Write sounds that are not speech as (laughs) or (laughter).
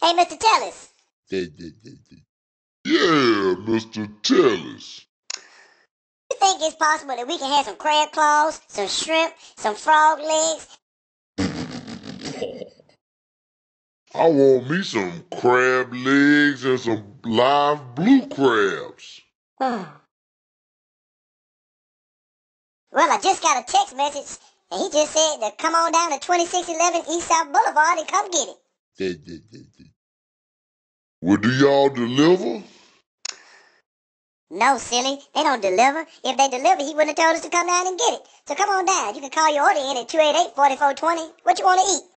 Hey, Mr. Tellis. Yeah, Mr. Tellis. You think it's possible that we can have some crab claws, some shrimp, some frog legs? (laughs) I want me some crab legs and some live blue crabs. Hmm. well, I just got a text message, and he just said to come on down to 2611 East South Boulevard and come get it. Well, do y'all deliver? No, silly. They don't deliver. If they deliver, he wouldn't have told us to come down and get it. So come on down. You can call your order in at 288-4420. What you want to eat?